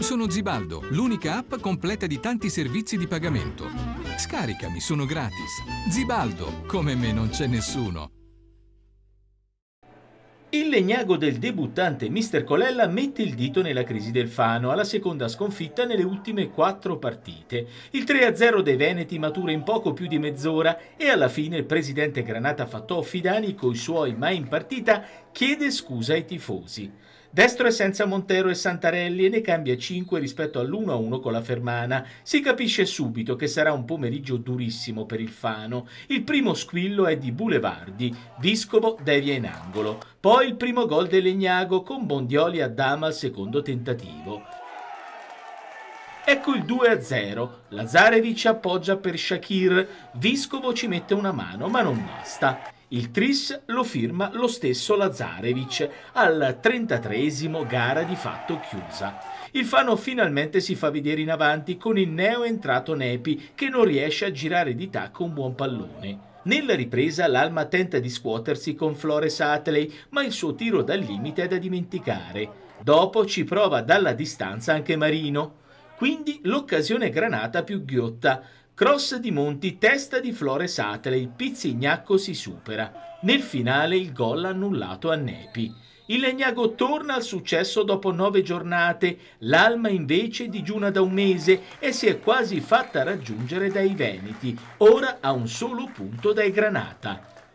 Sono Zibaldo, l'unica app completa di tanti servizi di pagamento. Scaricami, sono gratis. Zibaldo, come me non c'è nessuno. Il legnago del debuttante Mr. Colella mette il dito nella crisi del Fano alla seconda sconfitta nelle ultime quattro partite. Il 3-0 dei Veneti matura in poco più di mezz'ora e alla fine il presidente Granata Fattò Fidani coi suoi mai in partita chiede scusa ai tifosi. Destro è senza Montero e Santarelli e ne cambia 5 rispetto all'1-1 con la Fermana. Si capisce subito che sarà un pomeriggio durissimo per il Fano. Il primo squillo è di Boulevardi, Viscovo devia in angolo. Poi il primo gol Legnago con Bondioli a dama al secondo tentativo. Ecco il 2-0. Lazarevic appoggia per Shakir. Viscovo ci mette una mano, ma non basta. Il tris lo firma lo stesso Lazarevic al 33 gara di fatto chiusa. Il Fano finalmente si fa vedere in avanti con il neo entrato Nepi che non riesce a girare di tacco un buon pallone. Nella ripresa l'Alma tenta di scuotersi con Flores Atley, ma il suo tiro dal limite è da dimenticare. Dopo ci prova dalla distanza anche Marino. Quindi l'occasione granata più ghiotta, Cross di Monti, testa di Flore Satele, il Pizzignacco si supera. Nel finale il gol annullato a Nepi. Il Legnago torna al successo dopo nove giornate, l'Alma invece digiuna da un mese e si è quasi fatta raggiungere dai Veneti, ora a un solo punto dai Granata.